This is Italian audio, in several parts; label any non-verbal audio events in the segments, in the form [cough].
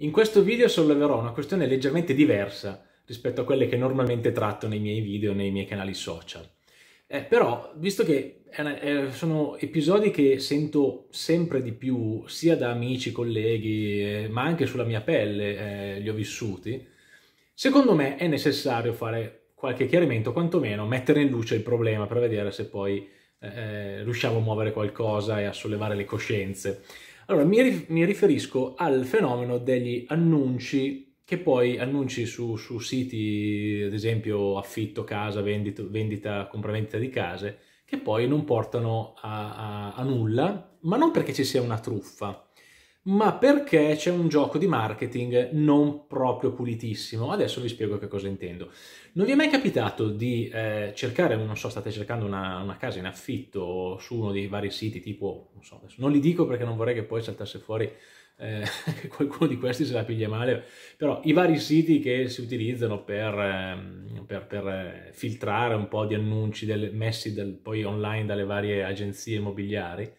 In questo video solleverò una questione leggermente diversa rispetto a quelle che normalmente tratto nei miei video, e nei miei canali social. Eh, però, visto che sono episodi che sento sempre di più, sia da amici, colleghi, eh, ma anche sulla mia pelle, eh, li ho vissuti, secondo me è necessario fare qualche chiarimento, quantomeno mettere in luce il problema per vedere se poi eh, eh, riusciamo a muovere qualcosa e a sollevare le coscienze. Allora, mi, riferisco al fenomeno degli annunci che poi annunci su, su siti, ad esempio affitto, casa, vendita, vendita, compravendita di case, che poi non portano a, a, a nulla, ma non perché ci sia una truffa, ma perché c'è un gioco di marketing non proprio pulitissimo. Adesso vi spiego che cosa intendo. Non vi è mai capitato di eh, cercare, non so, state cercando una, una, casa in affitto su uno dei vari siti, tipo, non so, adesso non li dico perché non vorrei che poi saltasse fuori eh, [laughs] qualcuno di questi se la piglia male, però i vari siti che si utilizzano per, ehm, per, per eh, filtrare un po' di annunci del, messi del, poi online dalle varie agenzie immobiliari,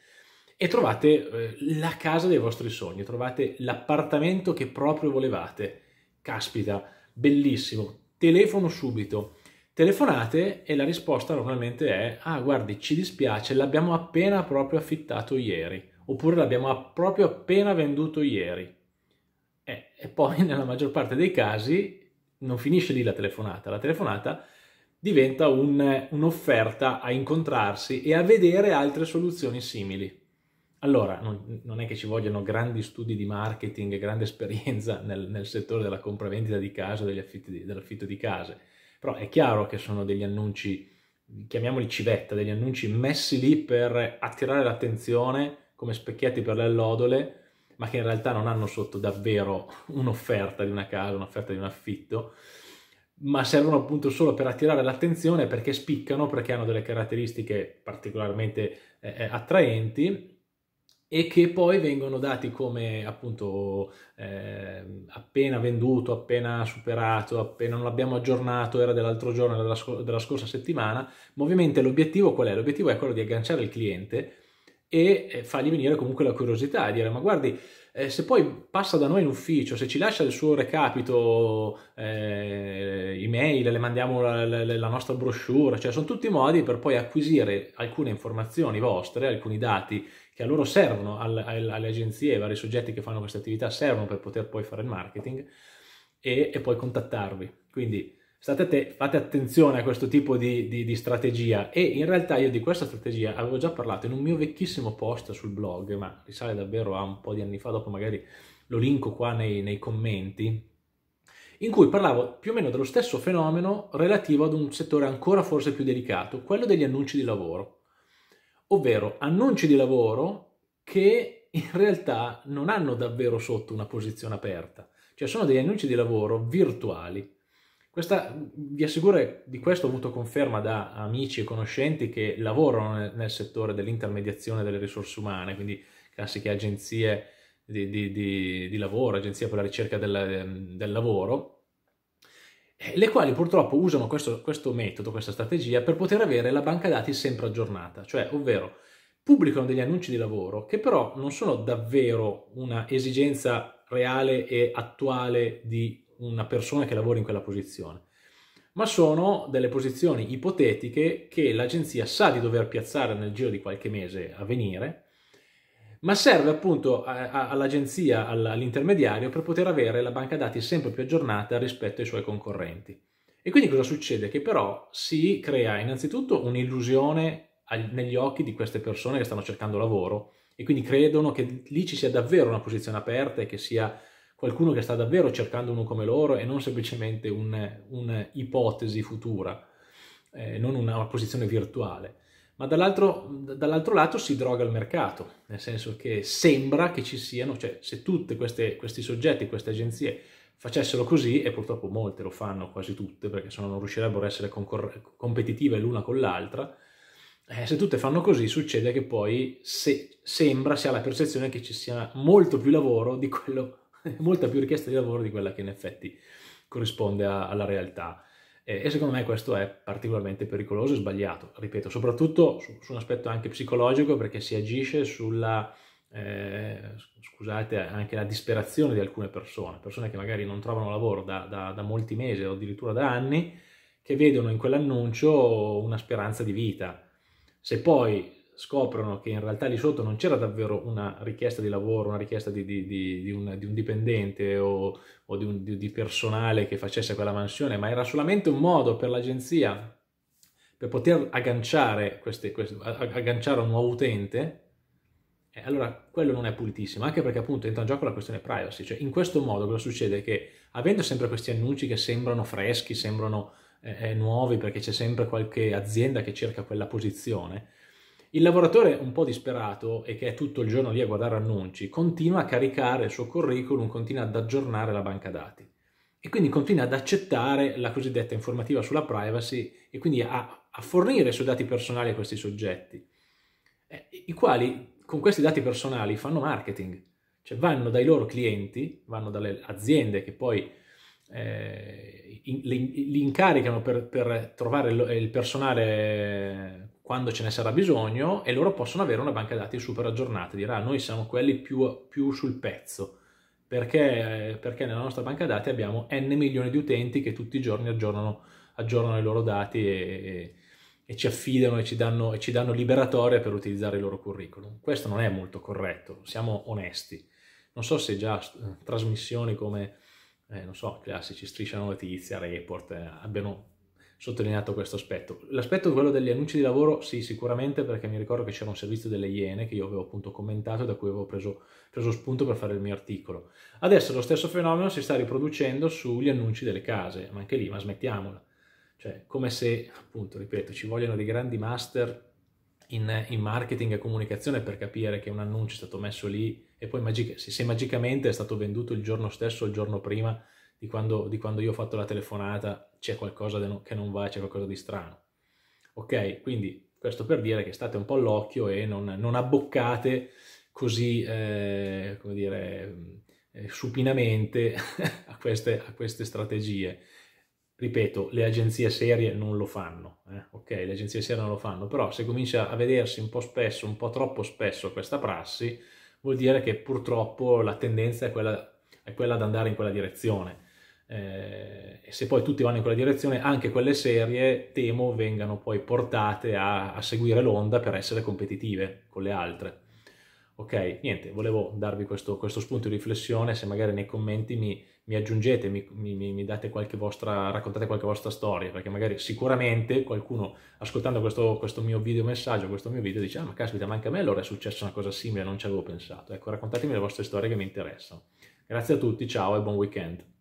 e trovate eh, la casa dei vostri sogni, trovate l'appartamento che proprio volevate. Caspita, bellissimo, telefono subito. Telefonate e la risposta normalmente è ah guardi ci dispiace l'abbiamo appena proprio affittato ieri oppure l'abbiamo proprio appena venduto ieri. Eh, e poi [laughs] nella maggior parte dei casi non finisce lì la telefonata, la telefonata diventa un, un'offerta a incontrarsi e a vedere altre soluzioni simili. Allora, non, non, è che ci vogliano grandi studi di marketing, grande esperienza nel, nel settore della compravendita di casa, dell'affitto di case, però è chiaro che sono degli annunci, chiamiamoli civetta, degli annunci messi lì per attirare l'attenzione come specchietti per le allodole, ma che in realtà non hanno sotto davvero un'offerta di una casa, un'offerta di un affitto, ma servono appunto solo per attirare l'attenzione perché spiccano, perché hanno delle caratteristiche particolarmente eh, eh attraenti e che poi vengono dati come appunto eh, appena venduto, appena superato, appena non l'abbiamo aggiornato, era dell'altro giorno, era della, sc- della, scorsa settimana, ma ovviamente l'obiettivo qual è? L'obiettivo è quello di agganciare il cliente e eh, fargli venire comunque la curiosità, e dire ma guardi, eh, se poi passa da noi in ufficio, se ci lascia il suo recapito, eh, email, le mandiamo la, la, la nostra brochure, cioè sono tutti modi per poi acquisire alcune informazioni vostre, alcuni dati che a loro servono, al, al, alle agenzie, e ai vari soggetti che fanno queste attività, servono per poter poi fare il marketing e, e poi contattarvi. Quindi te, fate attenzione a questo tipo di, di, di, strategia e in realtà io di questa strategia avevo già parlato in un mio vecchissimo post sul blog, ma risale davvero a un po' di anni fa, dopo magari lo linko qua nei, nei commenti, in cui parlavo più o meno dello stesso fenomeno relativo ad un settore ancora forse più delicato, quello degli annunci di lavoro ovvero annunci di lavoro che in realtà non hanno davvero sotto una posizione aperta, cioè sono degli annunci di lavoro virtuali. Questa, vi assicuro, di questo ho avuto conferma da amici e conoscenti che lavorano nel, settore dell'intermediazione delle risorse umane, quindi classiche agenzie di, di, di, di lavoro, agenzie per la ricerca del, del lavoro, eh, le quali purtroppo usano questo, questo, metodo, questa strategia, per poter avere la banca dati sempre aggiornata, cioè, ovvero, pubblicano degli annunci di lavoro che però non sono davvero una esigenza reale e attuale di una persona che lavora in quella posizione, ma sono delle posizioni ipotetiche che l'agenzia sa di dover piazzare nel giro di qualche mese a venire ma serve appunto all'agenzia, all'intermediario per poter avere la banca dati sempre più aggiornata rispetto ai suoi concorrenti. E quindi cosa succede? Che però si crea innanzitutto un'illusione negli occhi di queste persone che stanno cercando lavoro e quindi credono che lì ci sia davvero una posizione aperta e che sia qualcuno che sta davvero cercando uno come loro e non semplicemente un'ipotesi futura, eh, non una, una posizione virtuale ma dall'altro, dall'altro, lato si droga il mercato, nel senso che sembra che ci siano, cioè se tutti questi soggetti, queste agenzie facessero così, e purtroppo molte lo fanno quasi tutte, perché se no non riuscirebbero a essere concor- competitive l'una con l'altra, eh, se tutte fanno così succede che poi se, sembra, si ha la percezione che ci sia molto più lavoro di quello, [laughs] molta più richiesta di lavoro di quella che in effetti corrisponde a, alla realtà eh, e secondo me questo è particolarmente pericoloso e sbagliato, ripeto, soprattutto su, su un aspetto anche psicologico perché si agisce sulla, eh, scusate, anche la disperazione di alcune persone, persone che magari non trovano lavoro da, da, da molti mesi o addirittura da anni, che vedono in quell'annuncio una speranza di vita. Se poi scoprono che in realtà lì sotto non c'era davvero una richiesta di lavoro, una richiesta di, di, di, di un, un, dipendente o, o un, di, personale che facesse quella mansione, ma era solamente un modo per l'agenzia per poter agganciare, queste, queste, agganciare un nuovo utente, allora quello non è pulitissimo, anche perché appunto entra in gioco la questione privacy, cioè in questo modo cosa succede? Che avendo sempre questi annunci che sembrano freschi, sembrano eh, eh nuovi perché c'è sempre qualche azienda che cerca quella posizione, il lavoratore un po' disperato e che è tutto il giorno lì a guardare annunci continua a caricare il suo curriculum, continua ad aggiornare la banca dati e quindi continua ad accettare la cosiddetta informativa sulla privacy e quindi a, a fornire i suoi dati personali a questi soggetti, eh, i quali con questi dati personali fanno marketing, cioè vanno dai loro clienti, vanno dalle aziende che poi eh, in, li, li, incaricano per, per trovare il, il personale quando ce ne sarà bisogno e loro possono avere una banca dati super aggiornata, dirà noi siamo quelli più, più sul pezzo, perché, perché, nella nostra banca dati abbiamo n milioni di utenti che tutti i giorni aggiornano, aggiornano i loro dati e, e, ci affidano e ci, danno, e ci danno liberatoria per utilizzare il loro curriculum. Questo non è molto corretto, siamo onesti. Non so se già eh, trasmissioni come, eh, non so, classici, striscia notizia, report, eh, abbiano sottolineato questo aspetto. L'aspetto quello degli annunci di lavoro, sì, sicuramente, perché mi ricordo che c'era un servizio delle Iene che io avevo appunto commentato e da cui avevo preso, preso spunto per fare il mio articolo. Adesso lo stesso fenomeno si sta riproducendo sugli annunci delle case, ma anche lì, ma smettiamola. Cioè, come se, appunto, ripeto, ci vogliono dei grandi master in, in, marketing e comunicazione per capire che un annuncio è stato messo lì e poi magica, se, se magicamente è stato venduto il giorno stesso o il giorno prima di quando, di quando io ho fatto la telefonata c'è qualcosa che non va, c'è qualcosa di strano. Ok, quindi questo per dire che state un po' all'occhio e non, non abboccate così, eh, come dire, eh, supinamente [laughs] a, queste, a queste strategie ripeto, le agenzie serie non lo fanno, eh? ok? Le agenzie serie non lo fanno, però se comincia a vedersi un po' spesso, un po' troppo spesso questa prassi, vuol dire che purtroppo la tendenza è quella, è quella ad andare in quella direzione eh, e se poi tutti vanno in quella direzione, anche quelle serie temo vengano poi portate a, a seguire l'onda per essere competitive con le altre. Ok, niente, volevo darvi questo, questo, spunto di riflessione, se magari nei commenti mi, mi aggiungete, mi, mi, mi qualche vostra, raccontate qualche vostra storia, perché magari sicuramente qualcuno ascoltando questo, questo mio video messaggio, questo mio video, dice ah ma caspita, ma anche a me allora è successa una cosa simile, non ci avevo pensato. Ecco, raccontatemi le vostre storie che mi interessano. Grazie a tutti, ciao e buon weekend.